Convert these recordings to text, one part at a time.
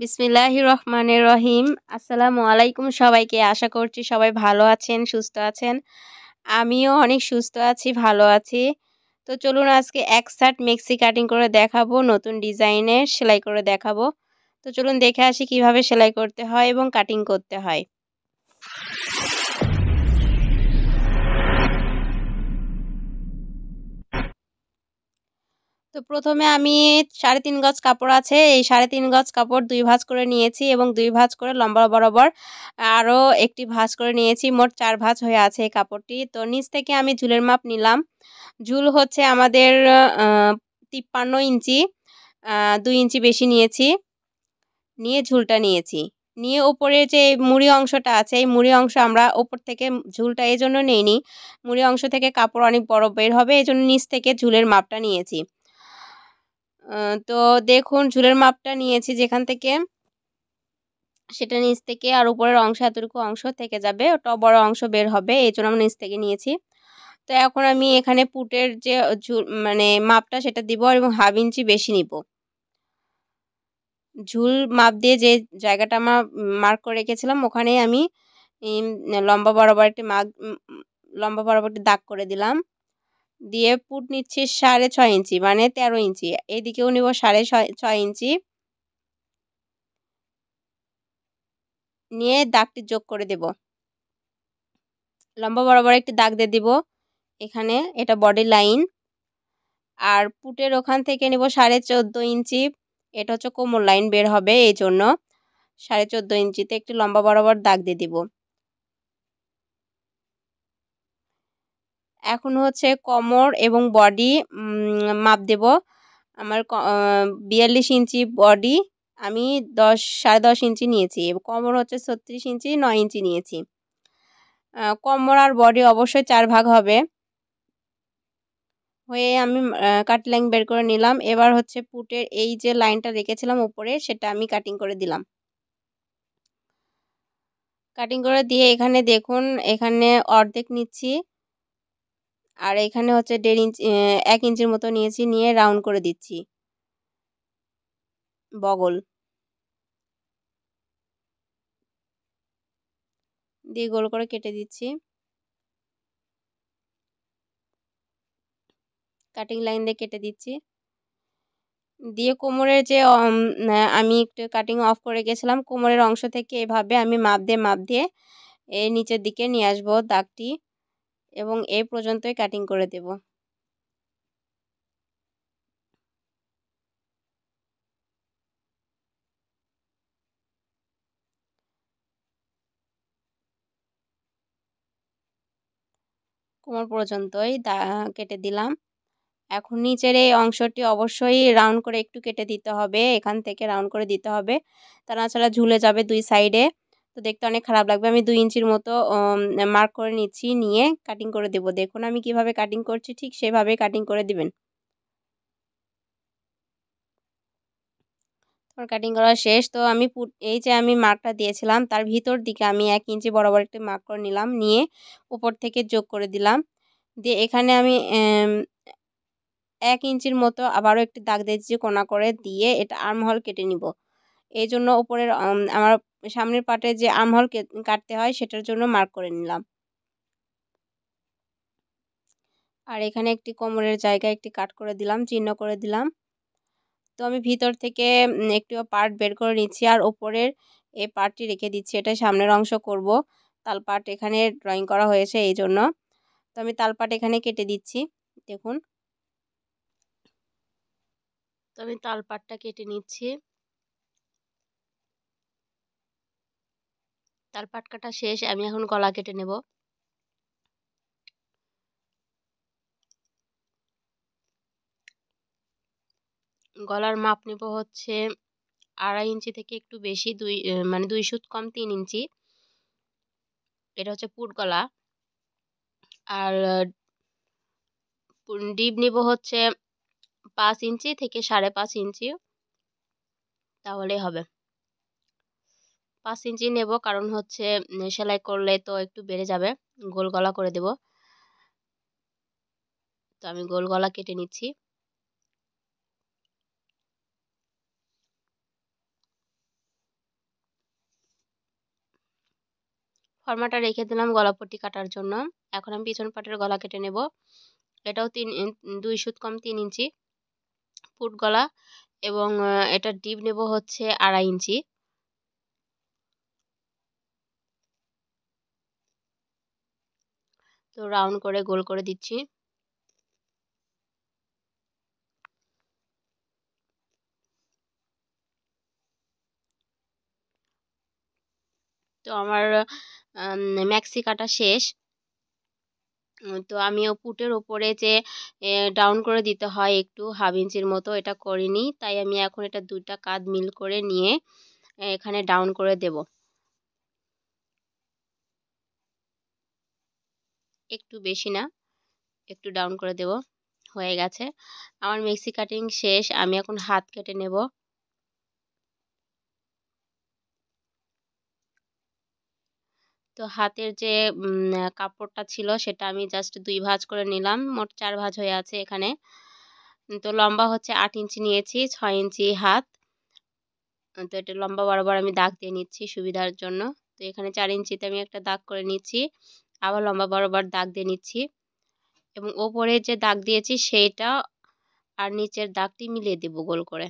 বিসমিল্লাহ রহমানের রহিম আসসালামু আলাইকুম সবাইকে আশা করছি সবাই ভালো আছেন সুস্থ আছেন আমিও অনেক সুস্থ আছি ভালো আছি তো চলুন আজকে এক শার্ট মেক্সি কাটিং করে দেখাবো নতুন ডিজাইনের সেলাই করে দেখাবো তো চলুন দেখে আসি কিভাবে সেলাই করতে হয় এবং কাটিং করতে হয় তো প্রথমে আমি সাড়ে তিন গজ কাপড় আছে এই সাড়ে তিন গজ কাপড় দুই ভাঁজ করে নিয়েছি এবং দুই ভাঁজ করে লম্বা বরাবর আরও একটি ভাঁজ করে নিয়েছি মোট চার ভাঁজ হয়ে আছে এই কাপড়টি তো নিচ থেকে আমি ঝুলের মাপ নিলাম ঝুল হচ্ছে আমাদের তিপ্পান্ন ইঞ্চি দুই ইঞ্চি বেশি নিয়েছি নিয়ে ঝুলটা নিয়েছি নিয়ে ওপরে যে মুড়ি অংশটা আছে এই মুড়ি অংশ আমরা ওপর থেকে ঝুলটা এই জন্য নিইনি মুড়ি অংশ থেকে কাপড় অনেক বড় বের হবে এই জন্য নিচ থেকে ঝুলের মাপটা নিয়েছি তো দেখুন ঝুলের মাপটা নিয়েছি যেখান থেকে সেটা নিচ থেকে আর উপরের অংশ এতটুকু অংশ থেকে যাবে ওটা বড় অংশ বের হবে এই জন্য আমি নিচ থেকে নিয়েছি তো এখন আমি এখানে পুটের যে ঝুল মানে মাপটা সেটা দিব এবং হাফ ইঞ্চি বেশি নিব ঝুল মাপ দিয়ে যে জায়গাটা আমার মার্ক করে রেখেছিলাম ওখানেই আমি লম্বা বরাবর একটি মাগ লম্বা বরাবর একটি দাগ করে দিলাম দিয়ে পুট নিচ্ছি সাড়ে ছয় ইঞ্চি মানে তেরো ইঞ্চি এদিকেও নিব সাড়ে ছয় ইঞ্চি নিয়ে দাগটি যোগ করে দেব লম্বা বরাবর একটি দাগ দিয়ে দিব এখানে এটা বডি লাইন আর পুটের ওখান থেকে নিব সাড়ে চোদ্দো ইঞ্চি এটা হচ্ছে কোমর লাইন বের হবে এই জন্য সাড়ে চোদ্দো ইঞ্চিতে একটি লম্বা বরাবর দাগ দিয়ে দিব এখন হচ্ছে কোমর এবং বডি মাপ দেব আমার বিয়াল্লিশ ইঞ্চি বডি আমি দশ সাড়ে দশ ইঞ্চি নিয়েছি কোমর হচ্ছে ছত্রিশ ইঞ্চি নয় ইঞ্চি নিয়েছি কোমর আর বডি অবশ্যই চার ভাগ হবে হয়ে আমি কাটলাইন বের করে নিলাম এবার হচ্ছে পুটের এই যে লাইনটা রেখেছিলাম উপরে সেটা আমি কাটিং করে দিলাম কাটিং করে দিয়ে এখানে দেখুন এখানে অর্ধেক নিচ্ছি আর এখানে হচ্ছে দেড় ইঞ্চি এক ইঞ্চির মতো নিয়েছি নিয়ে রাউন্ড করে দিচ্ছি বগল দিয়ে গোল করে কেটে দিচ্ছি কাটিং লাইন দিয়ে কেটে দিচ্ছি দিয়ে কোমরের যে আমি একটু কাটিং অফ করে গেছিলাম কোমরের অংশ থেকে এভাবে আমি মাপ দিয়ে মাপ দিয়ে এ নিচের দিকে নিয়ে আসবো দাগটি এবং এই পর্যন্তই কাটিং করে দেব কোমর পর্যন্তই দা কেটে দিলাম এখন নিচের এই অংশটি অবশ্যই রাউন্ড করে একটু কেটে দিতে হবে এখান থেকে রাউন্ড করে দিতে হবে তা না ছাড়া ঝুলে যাবে দুই সাইডে তো দেখতে অনেক খারাপ লাগবে আমি দুই ইঞ্চির মতো মার্ক করে নিচ্ছি নিয়ে কাটিং করে দেব দেখুন আমি কিভাবে কাটিং করছি ঠিক সেভাবে কাটিং করে দিবেন কাটিং করা শেষ তো আমি এই যে আমি মার্কটা দিয়েছিলাম তার ভিতর দিকে আমি এক ইঞ্চি বরাবর একটি মার্ক করে নিলাম নিয়ে উপর থেকে যোগ করে দিলাম দিয়ে এখানে আমি এক ইঞ্চির মতো আবারও একটি দাগ দিয়েছি কোনা করে দিয়ে এটা আর্মহল কেটে নিব এই জন্য উপরের আমার সামনের পাটে যে আর্মহল কাটতে হয় সেটার জন্য মার্ক করে নিলাম আর এখানে একটি কোমরের জায়গায় একটি কাট করে দিলাম চিহ্ন করে দিলাম তো আমি ভিতর থেকে একটু পার্ট বের করে নিচ্ছি আর ওপরের এই পার্টটি রেখে দিচ্ছি এটা সামনের অংশ করব পাট এখানে ড্রয়িং করা হয়েছে এই জন্য তো আমি তাল পাট এখানে কেটে দিচ্ছি দেখুন তো আমি তাল পাটটা কেটে নিচ্ছি তাল পাট কাটা শেষ আমি এখন গলা কেটে নেব গলার মাপ নেব হচ্ছে আড়াই ইঞ্চি থেকে একটু বেশি দুই মানে দুই সুত কম তিন ইঞ্চি এটা হচ্ছে পুট গলা আর ডিপ নিব হচ্ছে পাঁচ ইঞ্চি থেকে সাড়ে পাঁচ ইঞ্চি তাহলেই হবে পাঁচ ইঞ্চি নেব কারণ হচ্ছে সেলাই করলে তো একটু বেড়ে যাবে গোল গলা করে দেব তো আমি গোল গলা কেটে নিচ্ছি ফর্মাটা রেখে দিলাম গলাপটি কাটার জন্য এখন আমি পিছন পাটের গলা কেটে নেব এটাও তিন দুই সুত কম তিন ইঞ্চি ফুট গলা এবং এটা ডিপ নেব হচ্ছে আড়াই ইঞ্চি তো রাউন্ড করে গোল করে দিচ্ছি তো আমার ম্যাক্সি কাটা শেষ তো আমি পুটের ওপরে যে ডাউন করে দিতে হয় একটু হাফ ইঞ্চির মতো এটা করিনি তাই আমি এখন এটা দুটা কাঁধ মিল করে নিয়ে এখানে ডাউন করে দেবো একটু বেশি না একটু ডাউন করে দেব হয়ে গেছে আমার মিক্সি কাটিং শেষ আমি এখন হাত কেটে নেব তো হাতের যে কাপড়টা ছিল সেটা আমি জাস্ট দুই ভাঁজ করে নিলাম মোট চার ভাঁজ হয়ে আছে এখানে তো লম্বা হচ্ছে আট ইঞ্চি নিয়েছি ছয় ইঞ্চি হাত তো এটা লম্বা বরাবর আমি দাগ দিয়ে নিচ্ছি সুবিধার জন্য তো এখানে চার ইঞ্চিতে আমি একটা দাগ করে নিচ্ছি আবার লম্বা বরাবর দাগ দিয়ে নিচ্ছি এবং ওপরে যে দাগ দিয়েছি সেইটা আর নিচের দাগটি মিলিয়ে দেব গোল করে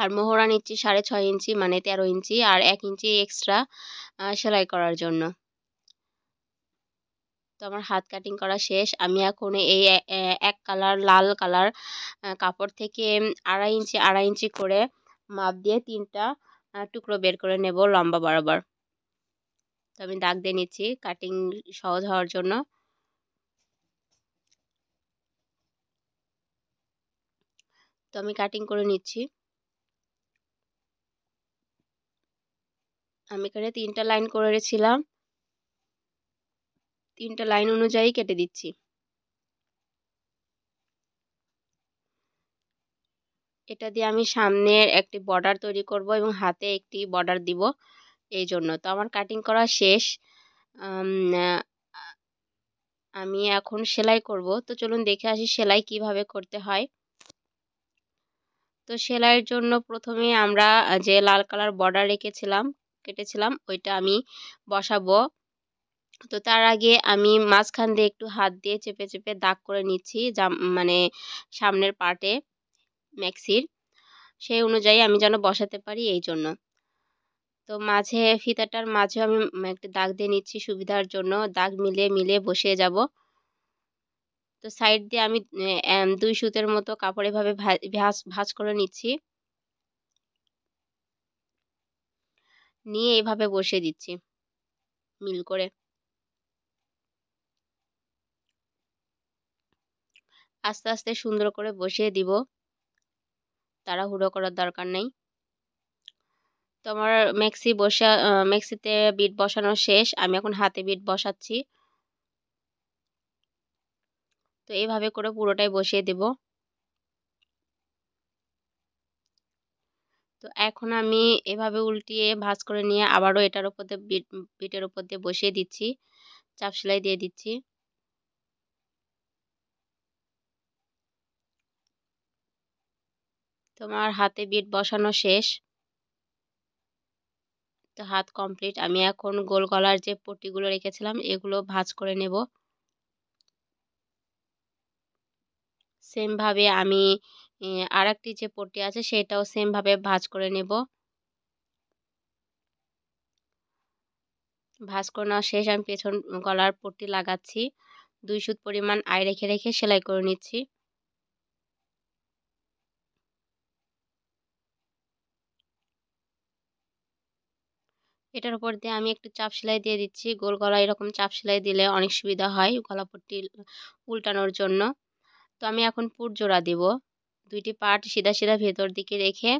আর মোহরা নিচ্ছি সাড়ে ছয় ইঞ্চি মানে তেরো ইঞ্চি আর এক ইঞ্চি এক্সট্রা সেলাই করার জন্য তো আমার হাত কাটিং করা শেষ আমি এখন এই এক কালার লাল কালার কাপড় থেকে আড়াই ইঞ্চি আড়াই ইঞ্চি করে মাপ দিয়ে তিনটা টুকরো বের করে নেব লম্বা বরাবর তো আমি দাগ দিয়ে নিচ্ছি কাটিং সহজ হওয়ার জন্য তো আমি কাটিং করে নিচ্ছি আমি এখানে তিনটা লাইন করেছিলাম তিনটা লাইন অনুযায়ী কেটে দিচ্ছি এটা দিয়ে আমি সামনে একটি বর্ডার তৈরি করব এবং হাতে একটি বর্ডার দিব এই জন্য তো আমার কাটিং করা শেষ আমি এখন সেলাই করব তো চলুন দেখে আসি সেলাই কিভাবে করতে হয় তো সেলাইয়ের জন্য প্রথমে আমরা যে লাল কালার বর্ডার রেখেছিলাম কেটেছিলাম ওইটা আমি বসাবো তো তার আগে আমি মাঝখান দিয়ে একটু হাত দিয়ে চেপে চেপে দাগ করে নিচ্ছি যা মানে সামনের পার্টে ম্যাক্সির সেই অনুযায়ী আমি যেন বসাতে পারি এই জন্য তো মাঝে ফিতাটার মাঝেও আমি একটু দাগ দিয়ে নিচ্ছি সুবিধার জন্য দাগ মিলিয়ে মিলে বসিয়ে যাব তো সাইড দিয়ে আমি দুই সুতের মতো কাপড় এভাবে ভাঁজ ভাঁজ করে নিচ্ছি নিয়ে এভাবে বসিয়ে দিচ্ছি মিল করে আস্তে আস্তে সুন্দর করে বসিয়ে দিব তাড়াহুড়ো করার দরকার নেই তোমার ম্যাক্সি বসা ম্যাক্সিতে বিট বসানো শেষ আমি এখন হাতে বিট বসাচ্ছি তো এইভাবে করে পুরোটাই বসিয়ে দেব তো এখন আমি এভাবে উল্টিয়ে ভাঁজ করে নিয়ে আবারও এটার উপর দিয়ে বিট বিটের উপর দিয়ে বসিয়ে দিচ্ছি চাপ সেলাই দিয়ে দিচ্ছি তোমার হাতে বিট বসানো শেষ তো হাত কমপ্লিট আমি এখন গোল গলার যে পটিগুলো রেখেছিলাম এগুলো ভাজ করে নেব সেমভাবে আমি আর একটি যে পটি আছে সেটাও সেমভাবে ভাজ করে নেব ভাজ করে নেওয়া শেষ আমি পেছন গলার পট্টি লাগাচ্ছি দুই সুত পরিমাণ আয় রেখে রেখে সেলাই করে নিচ্ছি এটার উপর দিয়ে আমি একটু চাপ সেলাই দিয়ে দিচ্ছি গোল গলা এরকম চাপ সেলাই দিলে অনেক সুবিধা হয় গলাপট্টি উল্টানোর জন্য তো আমি এখন পুট জোড়া দিব দুইটি পার্ট সিধা সিধা ভেতর দিকে রেখে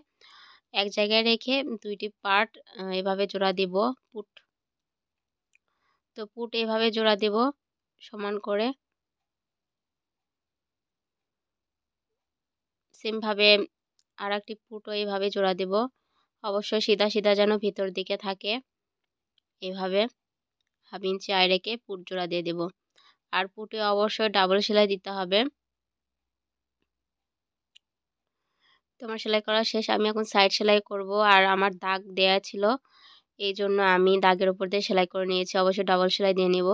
এক জায়গায় রেখে দুইটি পার্ট এভাবে জোড়া দিব পুট তো পুট এভাবে জোড়া দেব সমান করে সেমভাবে আর একটি পুটও এইভাবে জোড়া দেব অবশ্যই সিধা সিধা যেন ভিতর দিকে থাকে এভাবে হাফ ইঞ্চি আয় রেখে পুট জোড়া দিয়ে দেব আর পুটে অবশ্যই ডাবল সেলাই দিতে হবে তোমার সেলাই করা শেষ আমি এখন সাইড সেলাই করব আর আমার দাগ দেয়া ছিল এই জন্য আমি দাগের উপর দিয়ে সেলাই করে নিয়েছি অবশ্যই ডাবল সেলাই দিয়ে নেব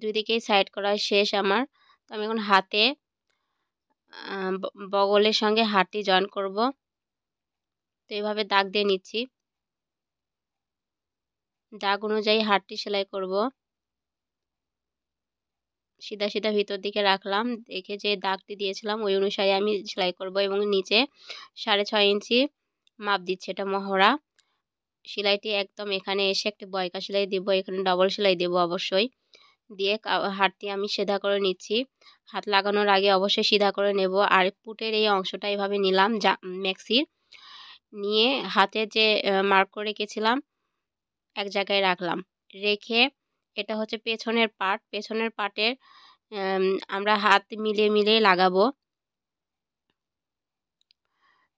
দুই দিকেই সাইড করা শেষ আমার তো আমি এখন হাতে বগলের সঙ্গে হাতটি জয়েন করব তো এভাবে দাগ দিয়ে নিচ্ছি দাগ অনুযায়ী হাটটি সেলাই করব সিধা সিধা ভিতর দিকে রাখলাম দেখে যে দাগটি দিয়েছিলাম ওই অনুসারে আমি সেলাই করব এবং নিচে সাড়ে ছয় ইঞ্চি মাপ দিচ্ছে এটা মহড়া সেলাইটি একদম এখানে এসে একটি বয়কা সেলাই দেব এখানে ডবল সেলাই দেব অবশ্যই দিয়ে হাটটি আমি সেধা করে নিচ্ছি হাত লাগানোর আগে অবশ্যই সিধা করে নেব আর পুটের এই অংশটা এভাবে নিলাম যা ম্যাক্সির নিয়ে হাতে যে মার্ক করে রেখেছিলাম এক জায়গায় রাখলাম রেখে এটা হচ্ছে পেছনের পার্ট পেছনের পার্টের আমরা হাত মিলে মিলে লাগাবো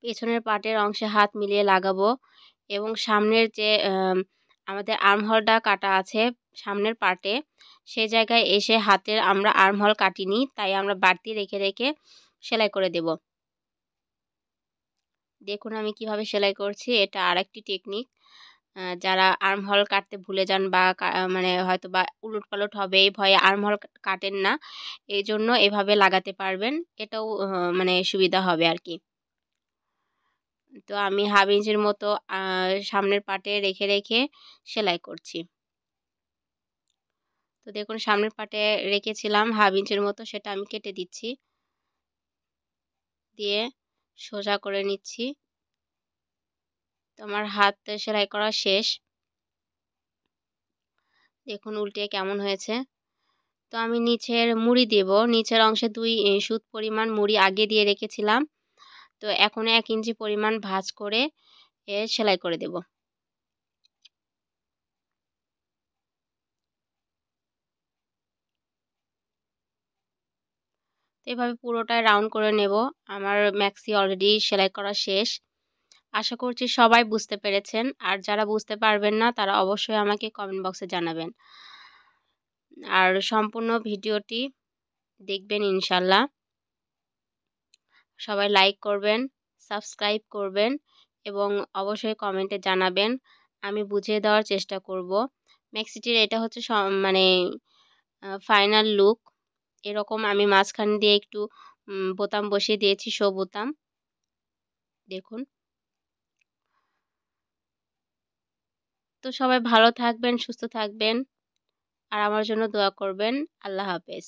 পেছনের পার্টের অংশে হাত মিলিয়ে লাগাবো এবং সামনের যে আমাদের আর্মহলটা কাটা আছে সামনের পার্টে সে জায়গায় এসে হাতের আমরা আর্মহল কাটিনি তাই আমরা বাড়তি রেখে রেখে সেলাই করে দেব দেখুন আমি কিভাবে সেলাই করছি এটা আর একটি টেকনিক যারা আর্মহল কাটতে ভুলে যান বা মানে হয়তো বা উলট পালট হবে এই ভয়ে আর্মহল কাটেন না এই জন্য এভাবে লাগাতে পারবেন এটাও মানে সুবিধা হবে আর কি তো আমি হাফ ইঞ্চের মতো সামনের পাটে রেখে রেখে সেলাই করছি তো দেখুন সামনের পাটে রেখেছিলাম হাফ ইঞ্চের মতো সেটা আমি কেটে দিচ্ছি দিয়ে সোজা করে নিচ্ছি তোমার হাত সেলাই করা শেষ দেখুন উল্টে কেমন হয়েছে তো আমি নিচের মুড়ি দেব নিচের অংশে দুই সুত পরিমাণ মুড়ি আগে দিয়ে রেখেছিলাম তো এখন এক ইঞ্চি পরিমাণ ভাজ করে এ সেলাই করে দেবো এভাবে পুরোটা রাউন্ড করে নেব আমার ম্যাক্সি অলরেডি সেলাই করা শেষ আশা করছি সবাই বুঝতে পেরেছেন আর যারা বুঝতে পারবেন না তারা অবশ্যই আমাকে কমেন্ট বক্সে জানাবেন আর সম্পূর্ণ ভিডিওটি দেখবেন ইনশাল্লাহ সবাই লাইক করবেন সাবস্ক্রাইব করবেন এবং অবশ্যই কমেন্টে জানাবেন আমি বুঝিয়ে দেওয়ার চেষ্টা করব ম্যাক্সিটির এটা হচ্ছে মানে ফাইনাল লুক এরকম আমি মাঝখান দিয়ে একটু বোতাম বসিয়ে দিয়েছি সব বোতাম দেখুন তো সবাই ভালো থাকবেন সুস্থ থাকবেন আর আমার জন্য দোয়া করবেন আল্লাহ হাফেজ